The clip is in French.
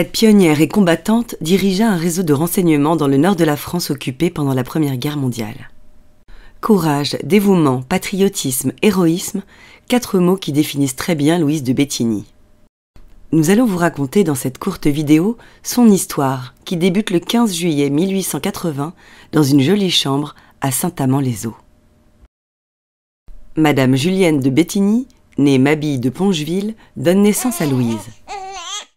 Cette pionnière et combattante dirigea un réseau de renseignements dans le nord de la France occupée pendant la Première Guerre mondiale. Courage, dévouement, patriotisme, héroïsme, quatre mots qui définissent très bien Louise de Bettigny. Nous allons vous raconter dans cette courte vidéo son histoire qui débute le 15 juillet 1880 dans une jolie chambre à Saint-Amand-les-Eaux. Madame Julienne de Bettigny, née Mabille de Pongeville, donne naissance à Louise.